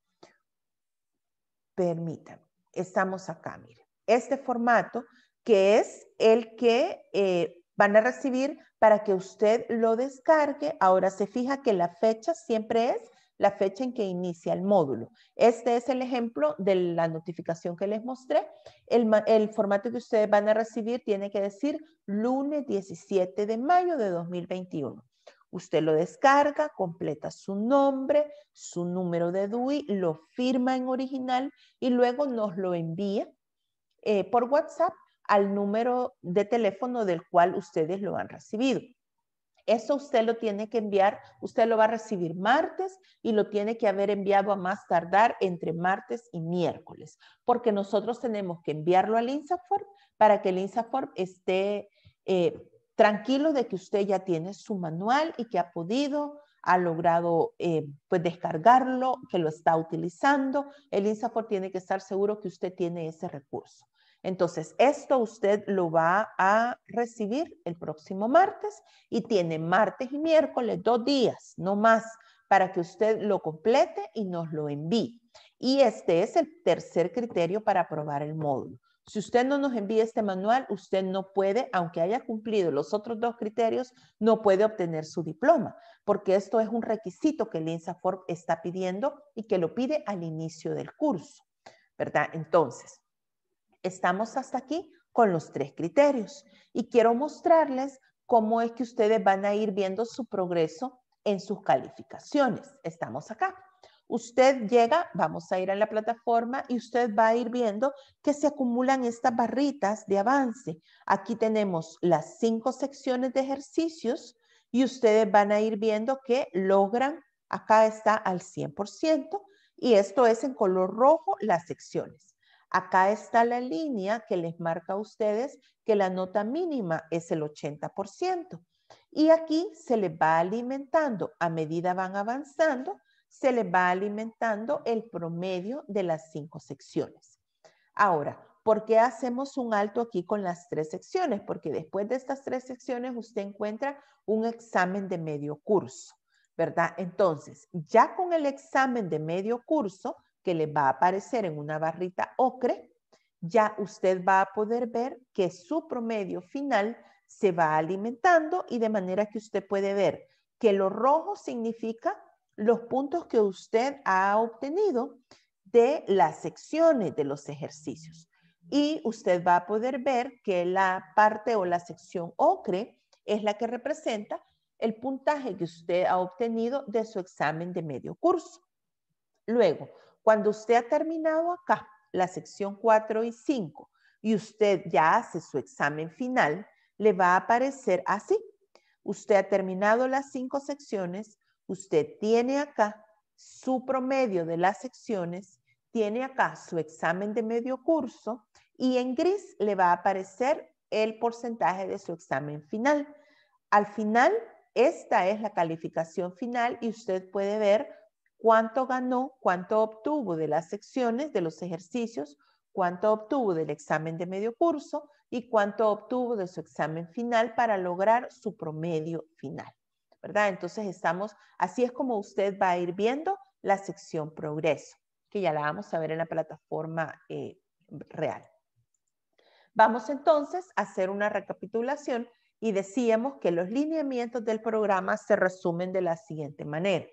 permítanme, estamos acá, mire, este formato que es el que eh, van a recibir para que usted lo descargue. Ahora se fija que la fecha siempre es la fecha en que inicia el módulo. Este es el ejemplo de la notificación que les mostré. El, formato que ustedes van a recibir tiene que decir lunes 17 de mayo de 2021. Usted lo descarga, completa su nombre, su número de DUI, lo firma en original y luego nos lo envía eh, por WhatsApp al número de teléfono del cual ustedes lo han recibido. Eso usted lo tiene que enviar, usted lo va a recibir martes y lo tiene que haber enviado a más tardar entre martes y miércoles, porque nosotros tenemos que enviarlo al INSAFORM para que el INSAFORM esté eh, tranquilo de que usted ya tiene su manual y que ha podido, ha logrado eh, pues descargarlo, que lo está utilizando. El INSAFORM tiene que estar seguro que usted tiene ese recurso. Entonces, esto usted lo va a recibir el próximo martes y tiene martes y miércoles dos días, no más, para que usted lo complete y nos lo envíe. Y este es el tercer criterio para aprobar el módulo. Si usted no nos envía este manual, usted no puede, aunque haya cumplido los otros dos criterios, no puede obtener su diploma, porque esto es un requisito que el INSAFORP está pidiendo y que lo pide al inicio del curso, ¿verdad? Entonces, Estamos hasta aquí con los tres criterios y quiero mostrarles cómo es que ustedes van a ir viendo su progreso en sus calificaciones. Estamos acá. Usted llega, vamos a ir a la plataforma y usted va a ir viendo que se acumulan estas barritas de avance. Aquí tenemos las cinco secciones de ejercicios y ustedes van a ir viendo que logran, acá está al 100% y esto es en color rojo las secciones. Acá está la línea que les marca a ustedes que la nota mínima es el 80%. Y aquí se les va alimentando, a medida van avanzando, se les va alimentando el promedio de las cinco secciones. Ahora, ¿por qué hacemos un alto aquí con las tres secciones? Porque después de estas tres secciones usted encuentra un examen de medio curso, ¿verdad? Entonces, ya con el examen de medio curso, que le va a aparecer en una barrita ocre, ya usted va a poder ver que su promedio final se va alimentando y de manera que usted puede ver que lo rojo significa los puntos que usted ha obtenido de las secciones de los ejercicios. Y usted va a poder ver que la parte o la sección ocre es la que representa el puntaje que usted ha obtenido de su examen de medio curso. Luego, cuando usted ha terminado acá la sección 4 y 5 y usted ya hace su examen final, le va a aparecer así. Usted ha terminado las cinco secciones, usted tiene acá su promedio de las secciones, tiene acá su examen de medio curso y en gris le va a aparecer el porcentaje de su examen final. Al final, esta es la calificación final y usted puede ver cuánto ganó, cuánto obtuvo de las secciones, de los ejercicios, cuánto obtuvo del examen de medio curso y cuánto obtuvo de su examen final para lograr su promedio final, ¿verdad? Entonces estamos, así es como usted va a ir viendo la sección progreso, que ya la vamos a ver en la plataforma eh, real. Vamos entonces a hacer una recapitulación y decíamos que los lineamientos del programa se resumen de la siguiente manera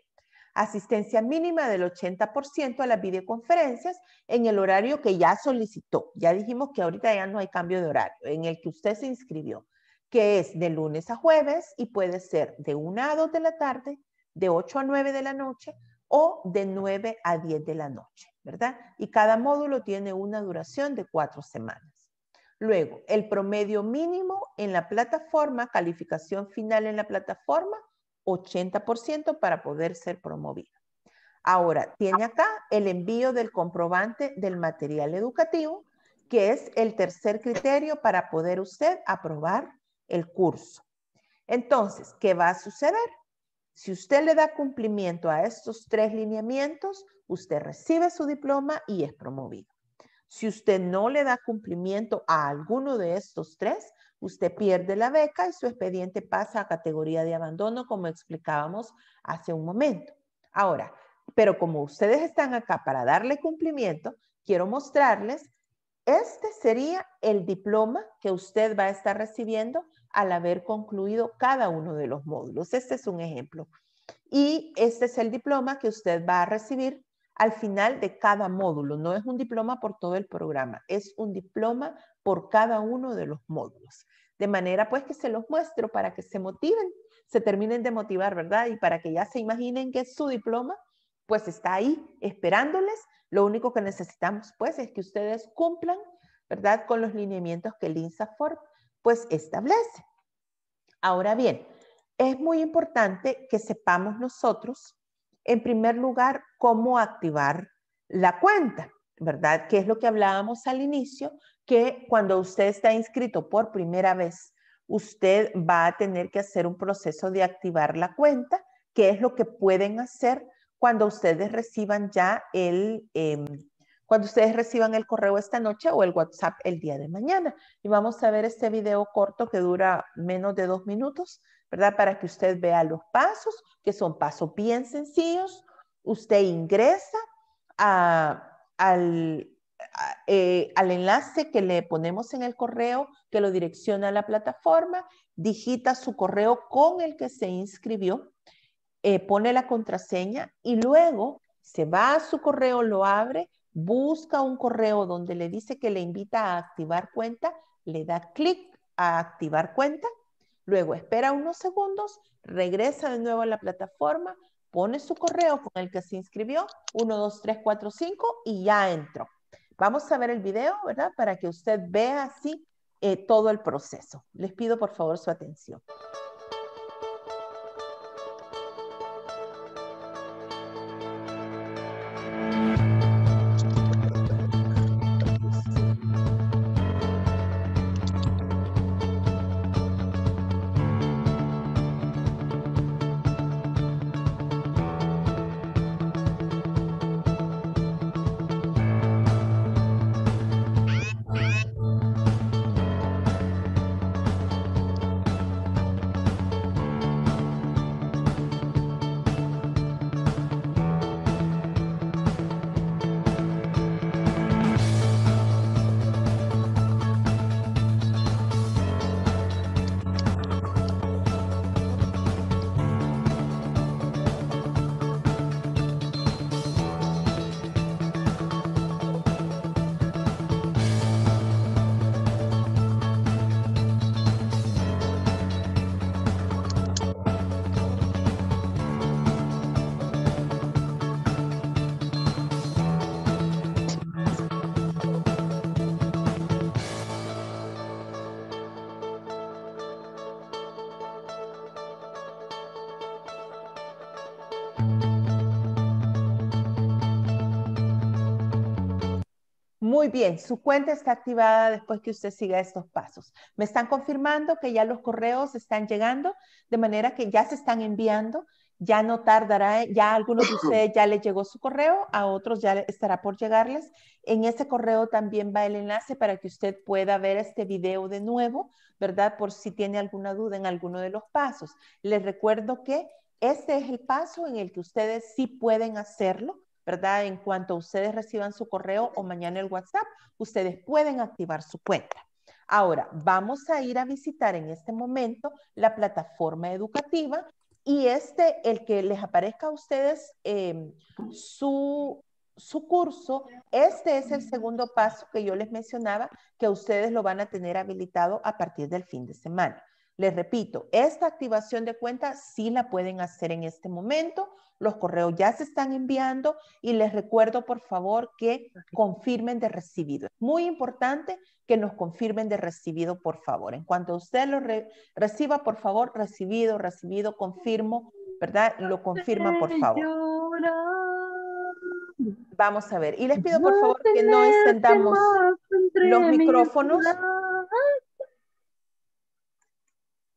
asistencia mínima del 80% a las videoconferencias en el horario que ya solicitó. Ya dijimos que ahorita ya no hay cambio de horario en el que usted se inscribió, que es de lunes a jueves y puede ser de 1 a 2 de la tarde, de 8 a 9 de la noche o de 9 a 10 de la noche, ¿verdad? Y cada módulo tiene una duración de cuatro semanas. Luego, el promedio mínimo en la plataforma, calificación final en la plataforma, 80% para poder ser promovido. Ahora, tiene acá el envío del comprobante del material educativo, que es el tercer criterio para poder usted aprobar el curso. Entonces, ¿qué va a suceder? Si usted le da cumplimiento a estos tres lineamientos, usted recibe su diploma y es promovido. Si usted no le da cumplimiento a alguno de estos tres, Usted pierde la beca y su expediente pasa a categoría de abandono, como explicábamos hace un momento. Ahora, pero como ustedes están acá para darle cumplimiento, quiero mostrarles, este sería el diploma que usted va a estar recibiendo al haber concluido cada uno de los módulos. Este es un ejemplo. Y este es el diploma que usted va a recibir al final de cada módulo. No es un diploma por todo el programa, es un diploma por cada uno de los módulos. De manera pues que se los muestro para que se motiven, se terminen de motivar, ¿verdad? Y para que ya se imaginen que su diploma pues está ahí esperándoles. Lo único que necesitamos pues es que ustedes cumplan, ¿verdad? Con los lineamientos que el INSAFORP pues establece. Ahora bien, es muy importante que sepamos nosotros en primer lugar, cómo activar la cuenta, ¿verdad? Que es lo que hablábamos al inicio, que cuando usted está inscrito por primera vez, usted va a tener que hacer un proceso de activar la cuenta, que es lo que pueden hacer cuando ustedes reciban ya el, em, cuando ustedes reciban el correo esta noche o el WhatsApp el día de mañana. Y vamos a ver este video corto que dura menos de dos minutos ¿verdad? Para que usted vea los pasos, que son pasos bien sencillos. Usted ingresa eh, al, enlace que le ponemos en el correo, que lo direcciona a la plataforma, digita su correo con el que se inscribió, eh, pone la contraseña y luego se va a su correo, lo abre, busca un correo donde le dice que le invita a activar cuenta, le da clic a activar cuenta Luego espera unos segundos, regresa de nuevo a la plataforma, pone su correo con el que se inscribió, 1, 2, 3, 4, 5 y ya entró. Vamos a ver el video, ¿verdad? Para que usted vea así eh, todo el proceso. Les pido por favor su atención. Muy bien, su cuenta está activada después que usted siga estos pasos. Me están confirmando que ya los correos están llegando, de manera que ya se están enviando, ya no tardará, ya a algunos de ustedes ya les llegó su correo, a otros ya estará por llegarles. En ese correo también va el enlace para que usted pueda ver este video de nuevo, ¿verdad? Por si tiene alguna duda en alguno de los pasos. Les recuerdo que este es el paso en el que ustedes sí pueden hacerlo ¿verdad? En cuanto ustedes reciban su correo o mañana el WhatsApp, ustedes pueden activar su cuenta. Ahora, vamos a ir a visitar en este momento la plataforma educativa y este, el que les aparezca a ustedes em, su curso, este es el segundo paso que yo les mencionaba, que ustedes lo van a tener habilitado a partir del fin de semana. Les repito, esta activación de cuenta sí la pueden hacer en este momento. Los correos ya se están enviando y les recuerdo, por favor, que confirmen de recibido. Muy importante que nos confirmen de recibido, por favor. En cuanto usted lo reciba, por favor, recibido, recibido, confirmo, ¿verdad? Lo confirma, por favor. Vamos a ver. Y les pido, por favor, que no encendamos los micrófonos.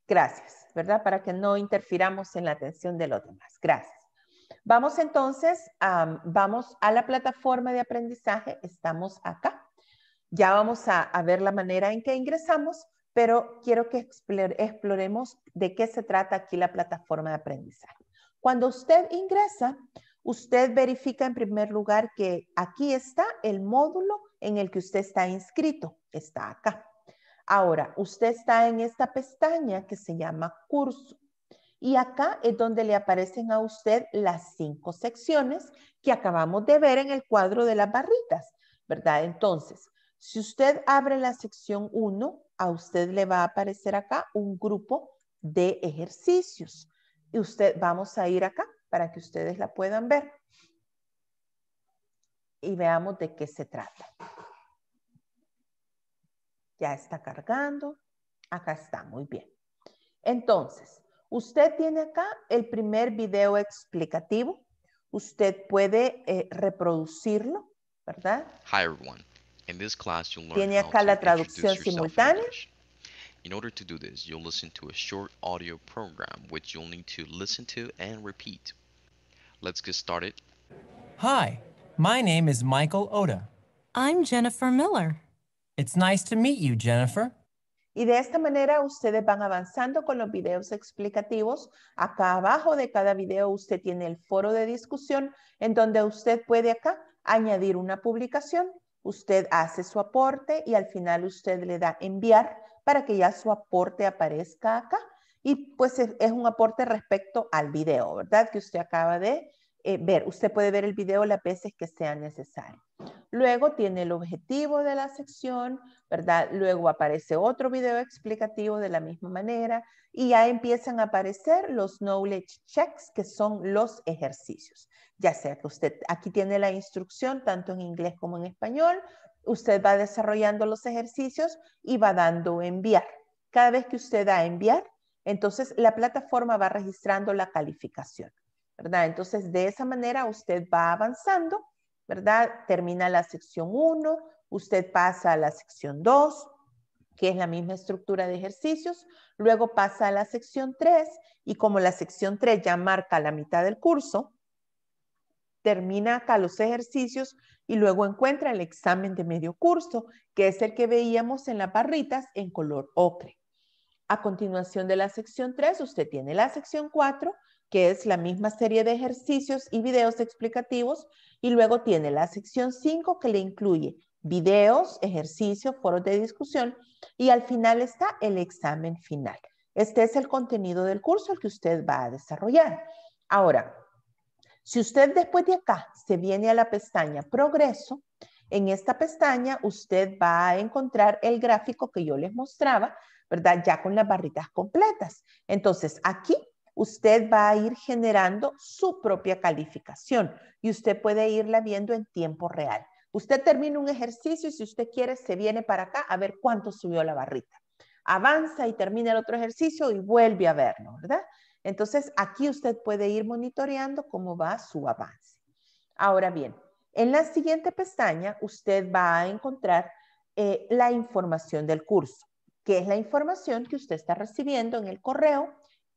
Gracias, ¿verdad? Para que no interfiramos en la atención de los demás. Gracias. Vamos entonces, vamos a la plataforma de aprendizaje, estamos acá. Ya vamos a, ver la manera en que ingresamos, pero quiero que exploremos de qué se trata aquí la plataforma de aprendizaje. Cuando usted ingresa, usted verifica en primer lugar que aquí está el módulo en el que usted está inscrito, está acá. Ahora, usted está en esta pestaña que se llama curso. Y acá es donde le aparecen a usted las cinco secciones que acabamos de ver en el cuadro de las barritas, ¿verdad? Entonces, si usted abre la sección 1, a usted le va a aparecer acá un grupo de ejercicios. Y usted, vamos a ir acá para que ustedes la puedan ver. Y veamos de qué se trata. Ya está cargando. Acá está, muy bien. Entonces, usted tiene acá el primer video explicativo. Usted puede eh, reproducirlo, ¿verdad? Hi one. In this class, you'll learn tiene acá la traducción simultánea. In order to do this, you'll listen to a short audio program which you'll need to listen to and repeat. Let's get started. Hi, my name is Michael Oda. I'm Jennifer Miller. It's nice to meet Jennifer. Y de esta manera ustedes van avanzando con los videos explicativos. Acá abajo de cada video usted tiene el foro de discusión en donde usted puede acá añadir una publicación. Usted hace su aporte y al final usted le da enviar para que ya su aporte aparezca acá. Y pues es un aporte respecto al video, ¿verdad? Que usted acaba de eh, ver. Usted puede ver el video las veces que sea necesario. Luego tiene el objetivo de la sección, ¿verdad? Luego aparece otro video explicativo de la misma manera y ya empiezan a aparecer los knowledge checks que son los ejercicios. Ya sea que usted aquí tiene la instrucción tanto en inglés como en español, usted va desarrollando los ejercicios y va dando enviar. Cada vez que usted da enviar, entonces la plataforma va registrando la calificación. Entonces, de esa manera usted va avanzando, ¿verdad? Termina la sección 1, usted pasa a la sección 2, que es la misma estructura de ejercicios, luego pasa a la sección 3 y como la sección 3 ya marca la mitad del curso, termina acá los ejercicios y luego encuentra el examen de medio curso, que es el que veíamos en las barritas en color ocre. A continuación de la sección 3, usted tiene la sección 4 que es la misma serie de ejercicios y videos explicativos, y luego tiene la sección 5 que le incluye videos, ejercicios, foros de discusión, y al final está el examen final. Este es el contenido del curso el que usted va a desarrollar. Ahora, si usted después de acá se viene a la pestaña Progreso, en esta pestaña usted va a encontrar el gráfico que yo les mostraba, ¿verdad? Ya con las barritas completas. Entonces, aquí usted va a ir generando su propia calificación y usted puede irla viendo en tiempo real. Usted termina un ejercicio y si usted quiere se viene para acá a ver cuánto subió la barrita. Avanza y termina el otro ejercicio y vuelve a verlo, ¿verdad? Entonces aquí usted puede ir monitoreando cómo va su avance. Ahora bien, en la siguiente pestaña usted va a encontrar eh, la información del curso, que es la información que usted está recibiendo en el correo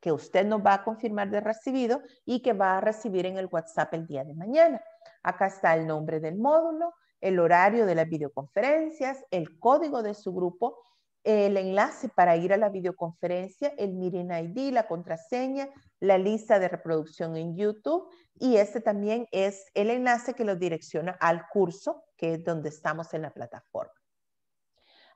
que usted nos va a confirmar de recibido y que va a recibir en el WhatsApp el día de mañana. Acá está el nombre del módulo, el horario de las videoconferencias, el código de su grupo, el enlace para ir a la videoconferencia, el Miren ID, la contraseña, la lista de reproducción en YouTube y este también es el enlace que lo direcciona al curso, que es donde estamos en la plataforma.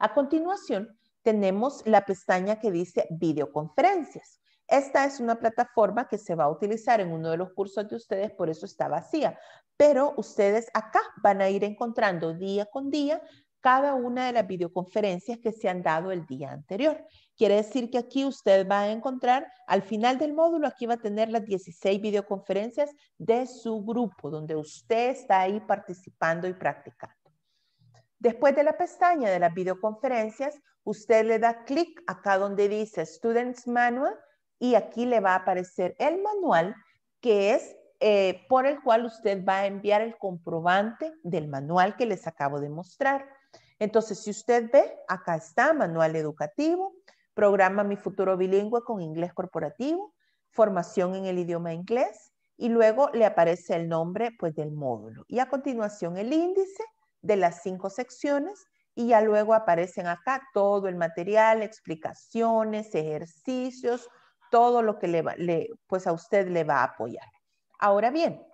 A continuación, tenemos la pestaña que dice videoconferencias. Esta es una plataforma que se va a utilizar en uno de los cursos de ustedes, por eso está vacía. Pero ustedes acá van a ir encontrando día con día cada una de las videoconferencias que se han dado el día anterior. Quiere decir que aquí usted va a encontrar, al final del módulo, aquí va a tener las 16 videoconferencias de su grupo, donde usted está ahí participando y practicando. Después de la pestaña de las videoconferencias, usted le da clic acá donde dice Students Manual y aquí le va a aparecer el manual que es eh, por el cual usted va a enviar el comprobante del manual que les acabo de mostrar. Entonces, si usted ve, acá está manual educativo, programa Mi Futuro Bilingüe con Inglés Corporativo, formación en el idioma inglés y luego le aparece el nombre pues del módulo. Y a continuación el índice de las cinco secciones y ya luego aparecen acá todo el material, explicaciones, ejercicios, todo lo que le, pues a usted le va a apoyar. Ahora bien,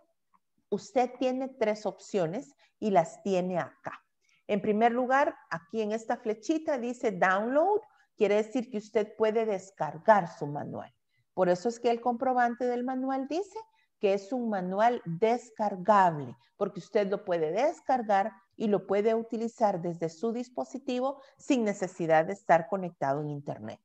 usted tiene tres opciones y las tiene acá. En primer lugar, aquí en esta flechita dice download, quiere decir que usted puede descargar su manual. Por eso es que el comprobante del manual dice que es un manual descargable, porque usted lo puede descargar y lo puede utilizar desde su dispositivo sin necesidad de estar conectado en Internet.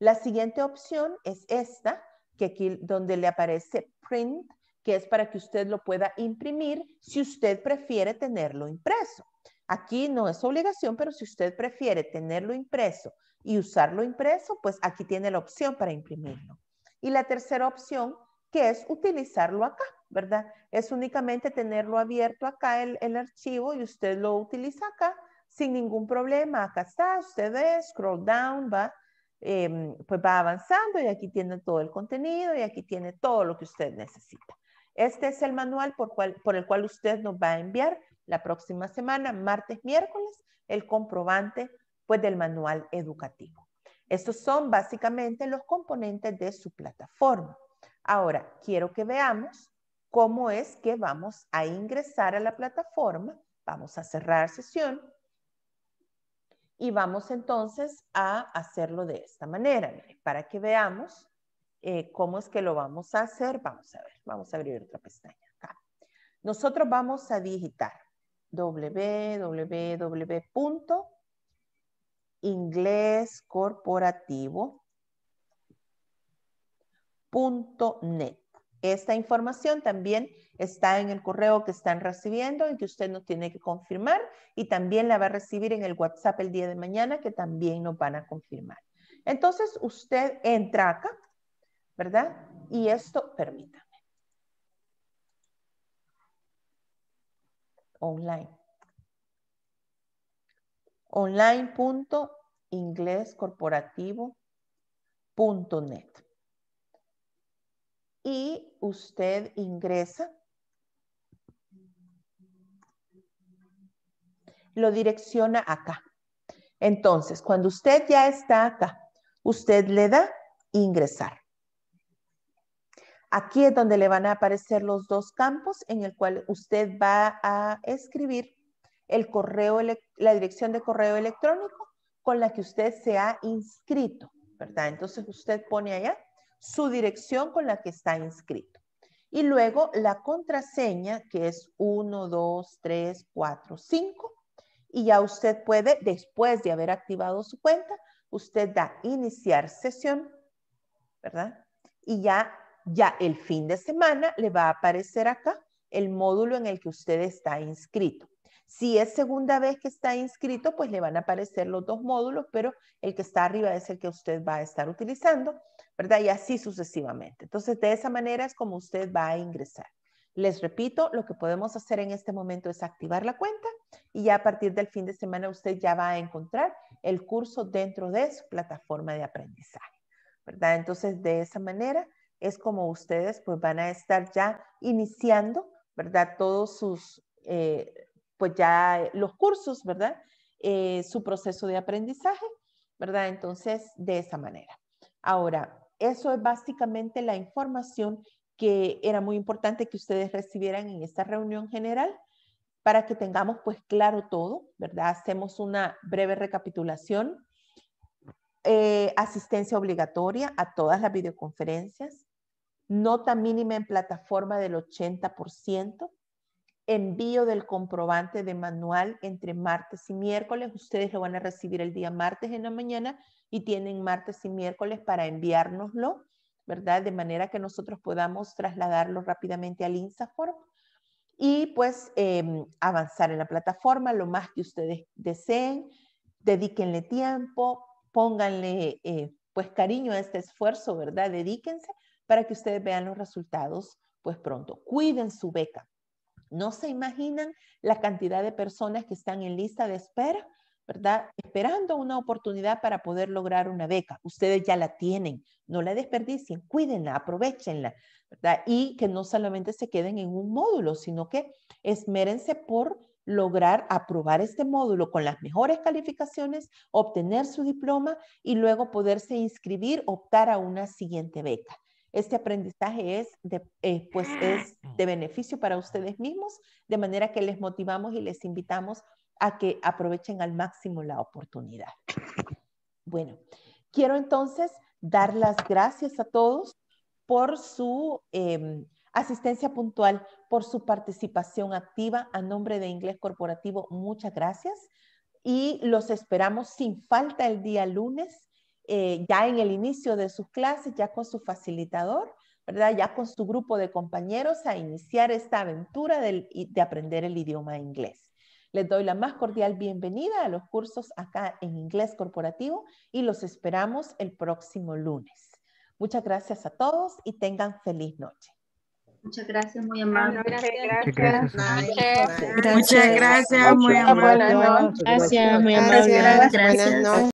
La siguiente opción es esta, que aquí donde le aparece print, que es para que usted lo pueda imprimir si usted prefiere tenerlo impreso. Aquí no es obligación, pero si usted prefiere tenerlo impreso y usarlo impreso, pues aquí tiene la opción para imprimirlo. Y la tercera opción, que es utilizarlo acá, ¿verdad? Es únicamente tenerlo abierto acá el, el archivo y usted lo utiliza acá sin ningún problema. Acá está, usted ve, scroll down, va, Em, pues va avanzando y aquí tiene todo el contenido y aquí tiene todo lo que usted necesita. Este es el manual por, por el cual usted nos va a enviar la próxima semana, martes, miércoles, el comprobante pues del manual educativo. Estos son básicamente los componentes de su plataforma. Ahora, quiero que veamos cómo es que vamos a ingresar a la plataforma. Vamos a cerrar sesión y vamos entonces a hacerlo de esta manera. para que veamos eh, cómo es que lo vamos a hacer, vamos a ver, vamos a abrir otra pestaña acá. Nosotros vamos a digitar www.inglescorporativo.net. Esta información también está en el correo que están recibiendo y que usted nos tiene que confirmar y también la va a recibir en el WhatsApp el día de mañana que también nos van a confirmar. Entonces usted entra acá, ¿verdad? Y esto, permítame. Online. Online.inglescorporativo.net. Y usted ingresa lo direcciona acá. Entonces, cuando usted ya está acá, usted le da ingresar. Aquí es donde le van a aparecer los dos campos en el cual usted va a escribir el correo, la dirección de correo electrónico con la que usted se ha inscrito, ¿verdad? Entonces usted pone allá su dirección con la que está inscrito. Y luego la contraseña, que es 1, 2, 3, 4, 5, y ya usted puede, después de haber activado su cuenta, usted da iniciar sesión, ¿verdad? Y ya, ya el fin de semana le va a aparecer acá el módulo en el que usted está inscrito. Si es segunda vez que está inscrito, pues le van a aparecer los dos módulos, pero el que está arriba es el que usted va a estar utilizando, ¿verdad? Y así sucesivamente. Entonces, de esa manera es como usted va a ingresar. Les repito, lo que podemos hacer en este momento es activar la cuenta y ya a partir del fin de semana usted ya va a encontrar el curso dentro de su plataforma de aprendizaje, ¿verdad? Entonces, de esa manera es como ustedes pues van a estar ya iniciando, ¿verdad? Todos sus, eh, pues ya eh, los cursos, ¿verdad? Eh, su proceso de aprendizaje, ¿verdad? Entonces, de esa manera. Ahora, eso es básicamente la información que era muy importante que ustedes recibieran en esta reunión general para que tengamos pues claro todo, ¿verdad? Hacemos una breve recapitulación. Eh, asistencia obligatoria a todas las videoconferencias, nota mínima en plataforma del 80%, envío del comprobante de manual entre martes y miércoles. Ustedes lo van a recibir el día martes en la mañana y tienen martes y miércoles para enviárnoslo ¿verdad? De manera que nosotros podamos trasladarlo rápidamente al Insaform y pues em, avanzar en la plataforma lo más que ustedes deseen, dedíquenle tiempo, pónganle eh, pues cariño a este esfuerzo, ¿verdad? Dedíquense para que ustedes vean los resultados pues pronto. Cuiden su beca. No se imaginan la cantidad de personas que están en lista de espera ¿verdad? Esperando una oportunidad para poder lograr una beca. Ustedes ya la tienen, no la desperdicien, cuídenla, aprovechenla, ¿verdad? Y que no solamente se queden en un módulo, sino que esmérense por lograr aprobar este módulo con las mejores calificaciones, obtener su diploma y luego poderse inscribir, optar a una siguiente beca. Este aprendizaje es de, eh, pues es de beneficio para ustedes mismos, de manera que les motivamos y les invitamos a que aprovechen al máximo la oportunidad. Bueno, quiero entonces dar las gracias a todos por su em, asistencia puntual, por su participación activa. A nombre de Inglés Corporativo, muchas gracias. Y los esperamos sin falta el día lunes, eh, ya en el inicio de sus clases, ya con su facilitador, ¿verdad? Ya con su grupo de compañeros a iniciar esta aventura de aprender el idioma inglés. Les doy la más cordial bienvenida a los cursos acá en inglés corporativo y los esperamos el próximo lunes. Muchas gracias a todos y tengan feliz noche. Muchas gracias, muy amable. Gracias, gracias. Muchas gracias, muy amable. Gracias, muy Gracias, muy